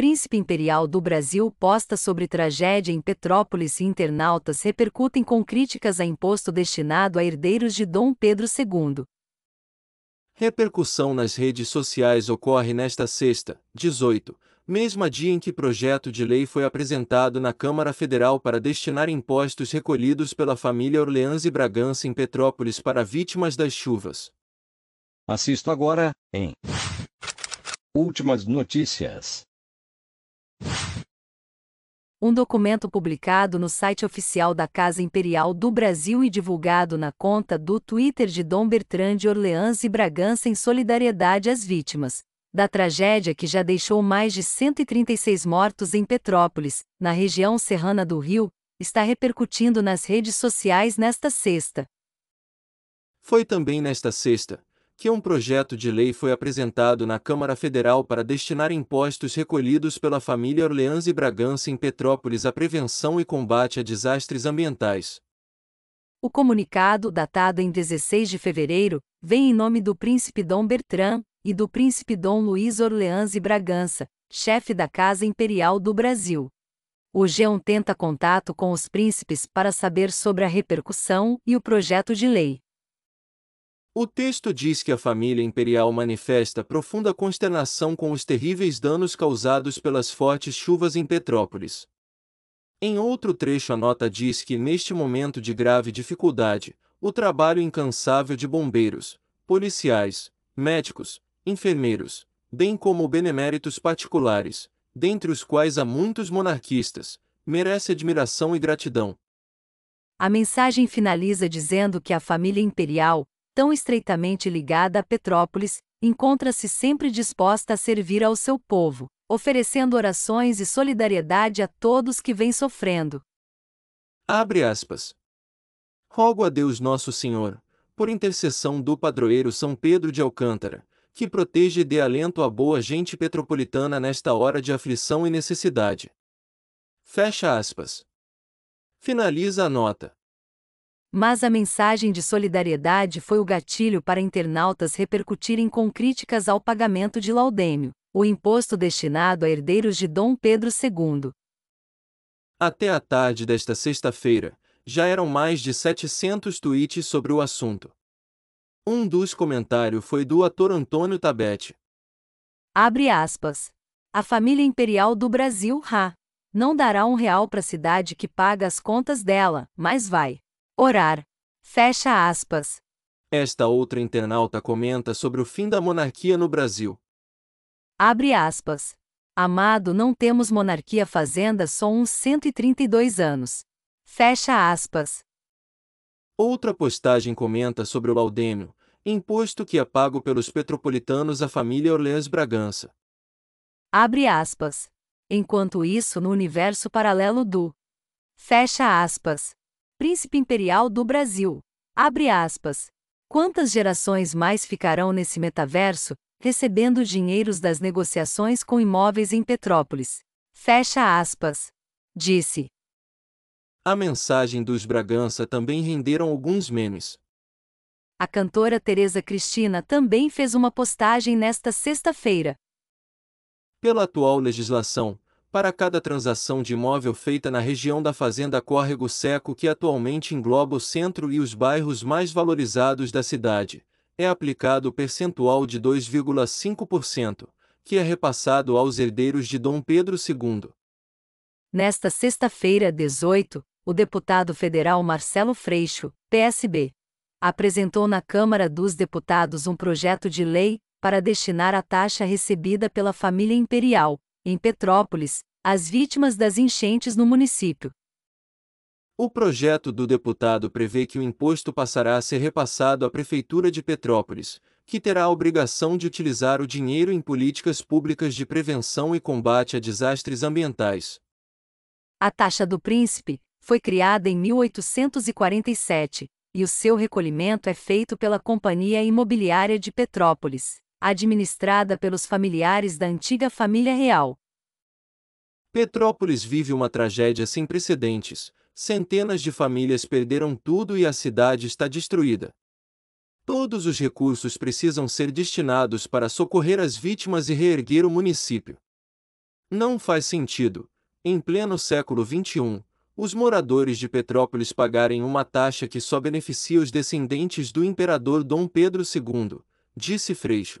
príncipe imperial do Brasil posta sobre tragédia em Petrópolis e internautas repercutem com críticas a imposto destinado a herdeiros de Dom Pedro II. Repercussão nas redes sociais ocorre nesta sexta, 18, mesma dia em que projeto de lei foi apresentado na Câmara Federal para destinar impostos recolhidos pela família Orleans e Bragança em Petrópolis para vítimas das chuvas. Assisto agora, em Últimas notícias. Um documento publicado no site oficial da Casa Imperial do Brasil e divulgado na conta do Twitter de Dom Bertrand de Orleans e Bragança em solidariedade às vítimas da tragédia que já deixou mais de 136 mortos em Petrópolis, na região serrana do Rio, está repercutindo nas redes sociais nesta sexta. Foi também nesta sexta que um projeto de lei foi apresentado na Câmara Federal para destinar impostos recolhidos pela família Orleans e Bragança em Petrópolis à prevenção e combate a desastres ambientais. O comunicado, datado em 16 de fevereiro, vem em nome do príncipe Dom Bertrand e do príncipe Dom Luiz Orleans e Bragança, chefe da Casa Imperial do Brasil. O Geon tenta contato com os príncipes para saber sobre a repercussão e o projeto de lei. O texto diz que a família imperial manifesta profunda consternação com os terríveis danos causados pelas fortes chuvas em Petrópolis. Em outro trecho, a nota diz que, neste momento de grave dificuldade, o trabalho incansável de bombeiros, policiais, médicos, enfermeiros, bem como beneméritos particulares, dentre os quais há muitos monarquistas, merece admiração e gratidão. A mensagem finaliza dizendo que a família imperial tão estreitamente ligada a Petrópolis, encontra-se sempre disposta a servir ao seu povo, oferecendo orações e solidariedade a todos que vêm sofrendo. Abre aspas. Rogo a Deus Nosso Senhor, por intercessão do padroeiro São Pedro de Alcântara, que proteja e dê alento à boa gente petropolitana nesta hora de aflição e necessidade. Fecha aspas. Finaliza a nota. Mas a mensagem de solidariedade foi o gatilho para internautas repercutirem com críticas ao pagamento de laudêmio, o imposto destinado a herdeiros de Dom Pedro II. Até a tarde desta sexta-feira, já eram mais de 700 tweets sobre o assunto. Um dos comentários foi do ator Antônio Tabete. Abre aspas. A família imperial do Brasil, ha. Não dará um real para a cidade que paga as contas dela, mas vai orar. Fecha aspas. Esta outra internauta comenta sobre o fim da monarquia no Brasil. Abre aspas. Amado, não temos monarquia fazenda só uns 132 anos. Fecha aspas. Outra postagem comenta sobre o laudêmio, imposto que é pago pelos petropolitanos à família Orleans Bragança. Abre aspas. Enquanto isso, no universo paralelo do. Fecha aspas príncipe imperial do Brasil. Abre aspas. Quantas gerações mais ficarão nesse metaverso, recebendo dinheiros das negociações com imóveis em Petrópolis? Fecha aspas. Disse. A mensagem dos Bragança também renderam alguns memes. A cantora Tereza Cristina também fez uma postagem nesta sexta-feira. Pela atual legislação, para cada transação de imóvel feita na região da Fazenda Córrego Seco, que atualmente engloba o centro e os bairros mais valorizados da cidade, é aplicado o percentual de 2,5%, que é repassado aos herdeiros de Dom Pedro II. Nesta sexta-feira, 18, o deputado federal Marcelo Freixo, PSB, apresentou na Câmara dos Deputados um projeto de lei para destinar a taxa recebida pela família imperial em Petrópolis, as vítimas das enchentes no município. O projeto do deputado prevê que o imposto passará a ser repassado à Prefeitura de Petrópolis, que terá a obrigação de utilizar o dinheiro em políticas públicas de prevenção e combate a desastres ambientais. A taxa do príncipe foi criada em 1847 e o seu recolhimento é feito pela Companhia Imobiliária de Petrópolis administrada pelos familiares da antiga família real. Petrópolis vive uma tragédia sem precedentes. Centenas de famílias perderam tudo e a cidade está destruída. Todos os recursos precisam ser destinados para socorrer as vítimas e reerguer o município. Não faz sentido, em pleno século XXI, os moradores de Petrópolis pagarem uma taxa que só beneficia os descendentes do imperador Dom Pedro II, disse Freixo